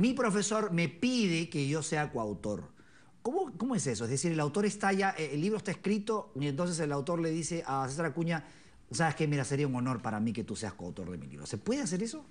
mi profesor me pide que yo sea coautor. ¿Cómo, ¿Cómo, es eso? Es decir, el autor está ya, eh, el libro está escrito y entonces el autor le dice a César Acuña, sabes que mira, sería un honor para mí que tú seas coautor de mi libro. ¿Se puede hacer eso?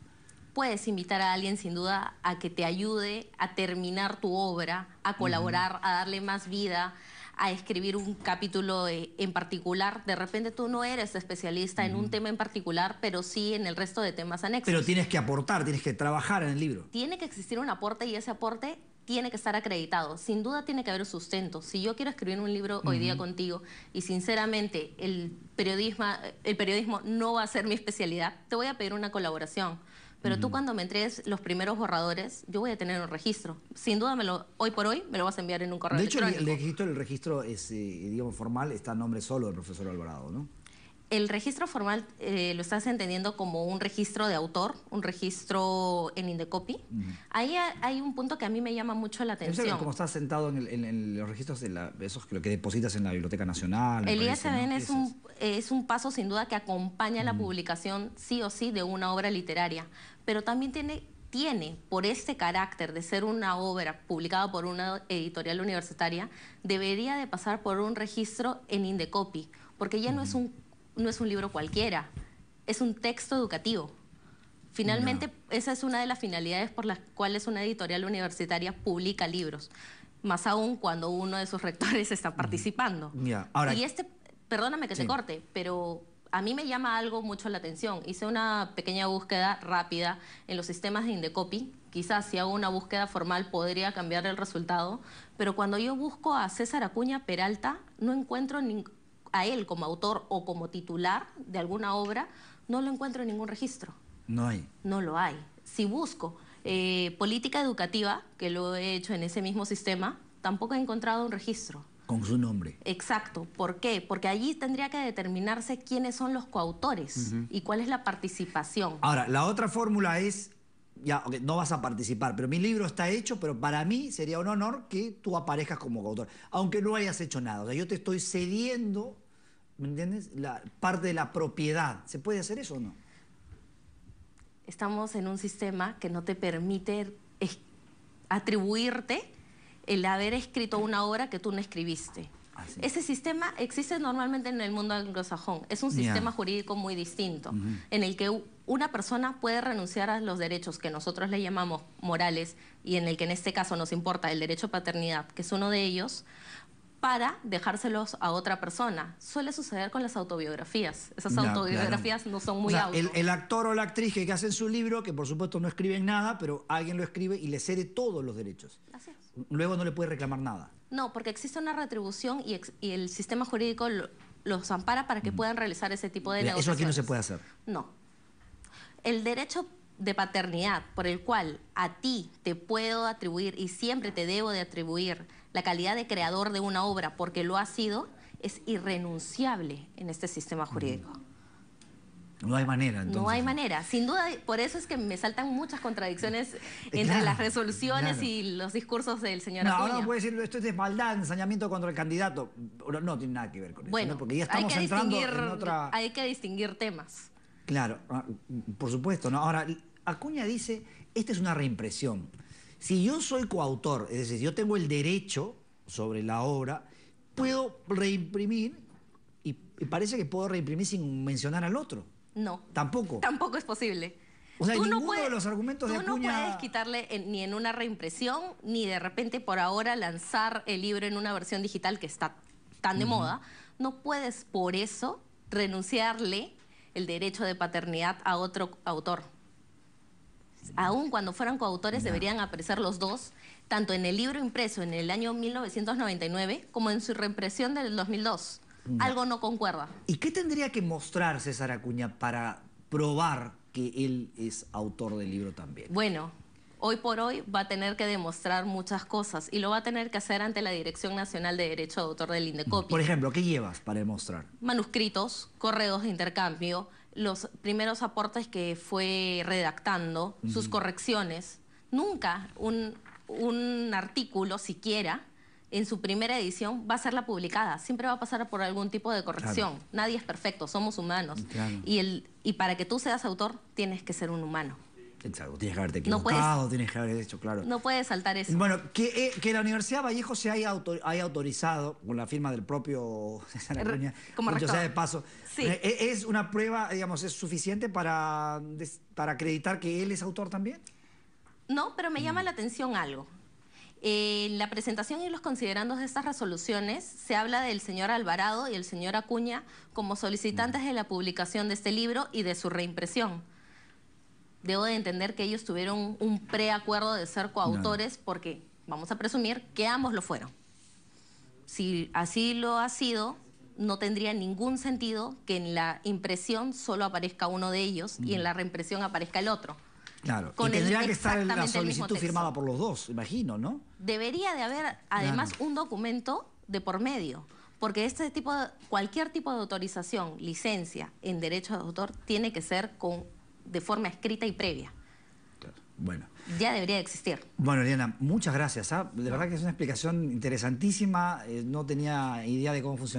Puedes invitar a alguien sin duda a que te ayude a terminar tu obra, a colaborar, a darle más vida, a escribir un capítulo eh, en particular. De repente tú no eres especialista en un tema en particular, pero sí en el resto de temas anexos. Pero tienes que aportar, tienes que trabajar en el libro. Tiene que existir un aporte y ese aporte tiene que estar acreditado. Sin duda tiene que haber sustento. Si yo quiero escribir un libro hoy día contigo y sinceramente el periodismo, el periodismo no va a ser mi especialidad, te voy a pedir una colaboración. Pero tú cuando me entregues los primeros borradores, yo voy a tener un registro. Sin duda, me lo, hoy por hoy, me lo vas a enviar en un correo electrónico. De hecho, El, registro, el registro es, eh, digamos, formal, está a nombre solo del profesor Alvarado, ¿no? El registro formal eh, lo estás entendiendo como un registro de autor, un registro en Indecopy. Ahí hay un punto que a mí me llama mucho la atención. Eso como estás sentado en, los registros de esos que, depositas en la Biblioteca Nacional. El ISBN es, un, paso sin duda que acompaña la publicación sí o sí de una obra literaria, pero también tiene tiene por este carácter de ser una obra publicada por una editorial universitaria, debería de pasar por un registro en Indecopy, porque ya no es un no es un libro cualquiera, es un texto educativo. Finalmente, esa es una de las finalidades por las cuales una editorial universitaria publica libros, más aún cuando uno de sus rectores está participando. y este, perdóname que se corte, pero a mí me llama algo mucho la atención. Hice una pequeña búsqueda rápida en los sistemas de Indecopy. Quizás si hago una búsqueda formal podría cambiar el resultado, pero cuando yo busco a César Acuña Peralta no encuentro a él como autor o como titular de alguna obra, no lo encuentro en ningún registro. No hay. No lo hay. Si busco eh, política educativa, que lo he hecho en ese mismo sistema, tampoco he encontrado un registro. Con su nombre. Exacto. ¿Por qué? Porque allí tendría que determinarse quiénes son los coautores y cuál es la participación. Ahora, la otra fórmula es ya, no vas a participar, pero mi libro está hecho, pero para mí sería un honor que tú aparezcas como autor, aunque no hayas hecho nada. yo te estoy cediendo, ¿me entiendes? La parte de la propiedad. ¿Se puede hacer eso o no? Estamos en un sistema que no te permite atribuirte el haber escrito una obra que tú no escribiste. Ese sistema existe normalmente en el mundo anglosajón. Es un sistema jurídico muy distinto, en el que una persona puede renunciar a los derechos que nosotros le llamamos morales y en el que en este caso nos importa el derecho a paternidad, que es uno de ellos, para dejárselos a otra persona. Suele suceder con las autobiografías. Esas autobiografías no son muy o El, actor o la actriz que hacen su libro, que por supuesto no escribe nada, pero alguien lo escribe y le cede todos los derechos. Luego no le puede reclamar nada. No, porque existe una retribución y, el sistema jurídico los ampara para que puedan realizar ese tipo de negocios. Eso aquí no se puede hacer. No. El derecho de paternidad por el cual a ti te puedo atribuir y siempre te debo de atribuir la calidad de creador de una obra porque lo ha sido, es irrenunciable en este sistema jurídico. No hay manera, entonces. No hay manera. Sin duda, por eso es que me saltan muchas contradicciones eh, entre las resoluciones y los discursos del señor no, Acuña. puede decir, esto es desmaldad, ensañamiento contra el candidato. No, tiene nada que ver con eso, porque ya estamos en otra... Hay que distinguir temas. Claro, ah, por supuesto. Ahora, Acuña dice, esta es una reimpresión. Si yo soy coautor, es decir, yo tengo el derecho sobre la obra, puedo reimprimir y parece que puedo reimprimir sin mencionar al otro. No. Tampoco. Tampoco es posible. O tú no puedes, de los argumentos no puedes quitarle eh, ni en una reimpresión, ni de repente por ahora lanzar el libro en una versión digital que está tan de moda. No puedes por eso renunciarle el derecho de paternidad a otro autor. Aún cuando fueran coautores deberían aparecer los dos, tanto en el libro impreso en el año 1999 como en su reimpresión del 2002 algo no concuerda. ¿Y qué tendría que mostrar César Acuña para probar que él es autor del libro también? Bueno, hoy por hoy va a tener que demostrar muchas cosas y lo va a tener que hacer ante la Dirección Nacional de Derecho de Autor del INDECOPI. Por ejemplo, ¿qué llevas para demostrar? Manuscritos, correos de intercambio, los primeros aportes que fue redactando, sus correcciones. Nunca un artículo siquiera en su primera edición va a ser la publicada. Siempre va a pasar por algún tipo de corrección. Nadie es perfecto, somos humanos. Y, el, y para que tú seas autor, tienes que ser un humano. tienes que haberte equivocado, tienes que haber hecho, claro. No puedes saltar eso. Bueno, que, eh, la Universidad Vallejo se haya, autorizado, con la firma del propio César Acuña, como mucho sea de paso, eh, eh, ¿es una prueba, digamos, es suficiente para, para acreditar que él es autor también? No, pero me mm. llama la atención algo. En eh, la presentación y los considerandos de estas resoluciones se habla del señor Alvarado y el señor Acuña como solicitantes de la publicación de este libro y de su reimpresión. Debo de entender que ellos tuvieron un preacuerdo de ser coautores porque vamos a presumir que ambos lo fueron. Si así lo ha sido, no tendría ningún sentido que en la impresión solo aparezca uno de ellos y en mm. la reimpresión aparezca el otro. Claro, tendría que estar la solicitud firmada por los dos, imagino, ¿no? Debería de haber además un documento de por medio, porque este tipo cualquier tipo de autorización, licencia en derecho de autor tiene que ser con de forma escrita y previa. Bueno. Ya debería existir. Bueno, Eliana, muchas gracias. ¿ah? De verdad que es una explicación interesantísima. Eh, no tenía idea de cómo funciona.